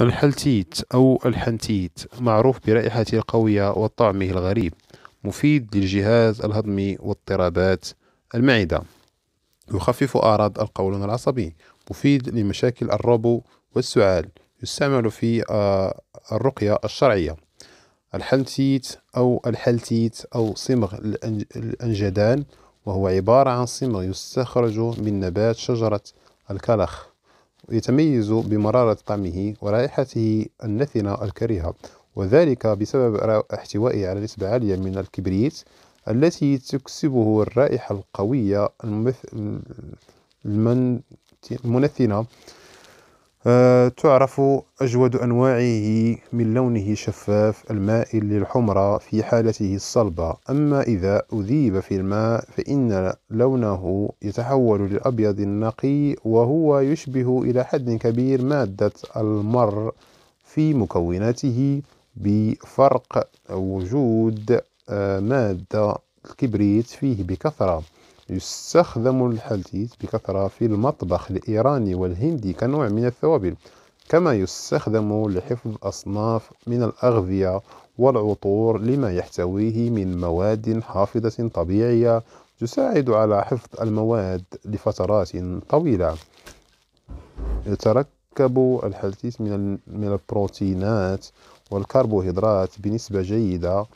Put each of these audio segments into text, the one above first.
الحلتيت أو الحنتيت معروف برائحته القوية وطعمه الغريب مفيد للجهاز الهضمي واضطرابات المعدة يخفف أعراض القولون العصبي مفيد لمشاكل الربو والسعال يستعمل في آه، الرقية الشرعية الحلتيت أو الحلتيت أو صمغ الأنجدان وهو عبارة عن صمغ يستخرج من نبات شجرة الكلخ يتميز بمرارة طعمه ورائحته النثنة الكريهة وذلك بسبب احتوائه على نسبة عالية من الكبريت التي تكسبه الرائحة القوية المنثنة آه، تعرف أجود أنواعه من لونه شفاف المائل للحمرة في حالته الصلبة أما إذا أذيب في الماء فإن لونه يتحول للأبيض النقي وهو يشبه إلى حد كبير مادة المر في مكوناته بفرق وجود آه، مادة الكبريت فيه بكثرة يستخدم الحلتيت بكثرة في المطبخ الإيراني والهندي كنوع من التوابل كما يستخدم لحفظ أصناف من الأغذية والعطور لما يحتويه من مواد حافظة طبيعية تساعد على حفظ المواد لفترات طويلة يتركب الحلتيت من البروتينات والكربوهيدرات بنسبة جيدة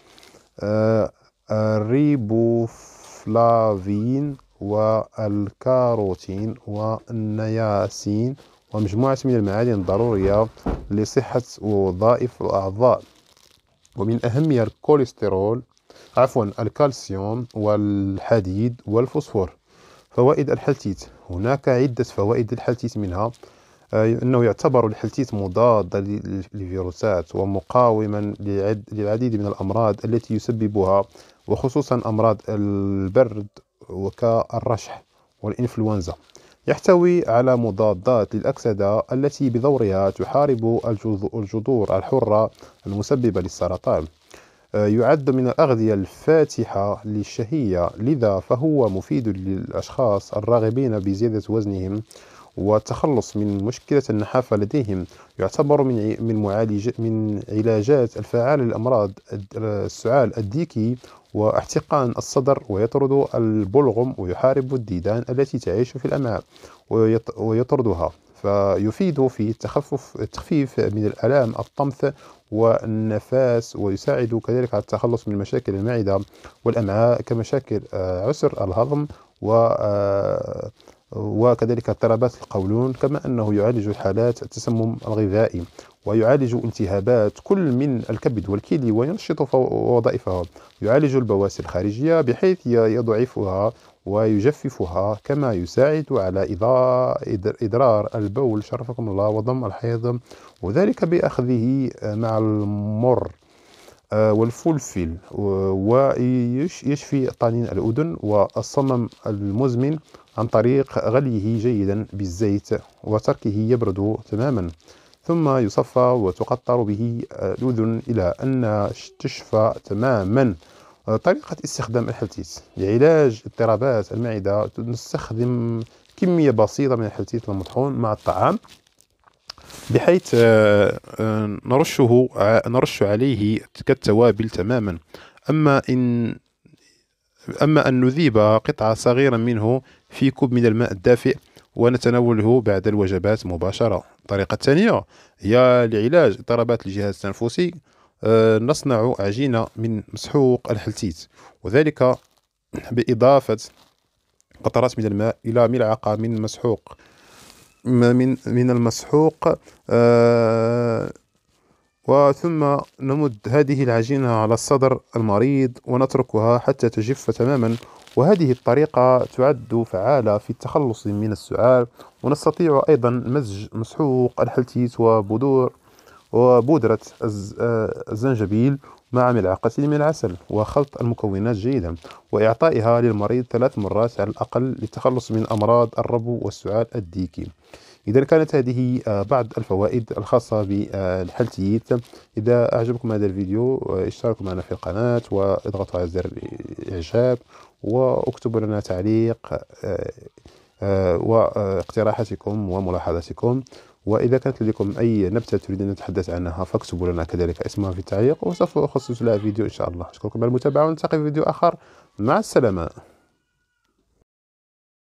آه، الريبوف الفلافين والكاروتين والنياسين ومجموعة من المعادن الضرورية لصحة وظائف الأعضاء ومن أهمها الكوليسترول عفوا الكالسيوم والحديد والفوسفور فوائد الحلتيت هناك عدة فوائد للحلتيت منها آه، أنه يعتبر الحلتيت مضاد للفيروسات ومقاوما للعديد من الأمراض التي يسببها وخصوصا أمراض البرد وكالرشح والإنفلونزا يحتوي على مضادات للأكسدة التي بدورها تحارب الجذور الحرة المسببة للسرطان آه، يعد من الأغذية الفاتحة للشهية لذا فهو مفيد للأشخاص الراغبين بزيادة وزنهم والتخلص من مشكلة النحافة لديهم يعتبر من من معالج من علاجات الفعالة للأمراض السعال الديكي واحتقان الصدر ويطرد البلغم ويحارب الديدان التي تعيش في الأمعاء ويطردها فيفيد في تخفف التخفيف من الآلام الطمث والنفاس ويساعد كذلك على التخلص من مشاكل المعدة والأمعاء كمشاكل آه، عسر الهضم و آه، وكذلك اضطرابات القولون كما أنه يعالج حالات التسمم الغذائي ويعالج التهابات كل من الكبد والكلي وينشط وظائفها يعالج البواسير الخارجية بحيث يضعفها ويجففها كما يساعد على إدرار البول شرفكم الله وضم الحيض وذلك بأخذه مع المر آه، والفلفل ويشفي طنين الأذن والصمم المزمن عن طريق غليه جيدا بالزيت وتركه يبرد تماما ثم يصفى وتقطر به الأذن إلى أن تشفى تماما آه، طريقة استخدام الحلتيت لعلاج اضطرابات المعدة نستخدم كمية بسيطة من الحلتيت المطحون مع الطعام بحيث آه، آه، نرشه نرش عليه كالتوابل تماما أما إن أما أن نذيب قطعة صغيرة منه في كوب من الماء الدافئ ونتناوله بعد الوجبات مباشرة الطريقة الثانية هي لعلاج اضطرابات الجهاز التنفسي آه، نصنع عجينة من مسحوق الحلتيت وذلك بإضافة قطرات من الماء إلى ملعقة من مسحوق من من المسحوق آه، وثم نمد هذه العجينة على الصدر المريض ونتركها حتى تجف تماما وهذه الطريقة تعد فعالة في التخلص من السعال ونستطيع أيضا مزج مسحوق الحلتيت وبذور وبودرة آه، الزنجبيل مع ملعقة من العسل وخلط المكونات جيدا وإعطائها للمريض ثلاث مرات على الأقل للتخلص من أمراض الربو والسعال الديكي إذا كانت هذه آه، بعض الفوائد الخاصة بالحلتيت إذا أعجبكم هذا الفيديو آه، اشتركوا معنا في القناة واضغطوا على زر الإعجاب واكتبوا لنا تعليق واقتراحاتكم وملاحظاتكم وإذا كانت لديكم أي نبتة تريدون أن نتحدث عنها فاكتبوا لنا كذلك اسمها في التعليق وسوف أخصص لها فيديو إن شاء الله أشكركم على المتابعة ونلتقي في فيديو آخر مع السلامة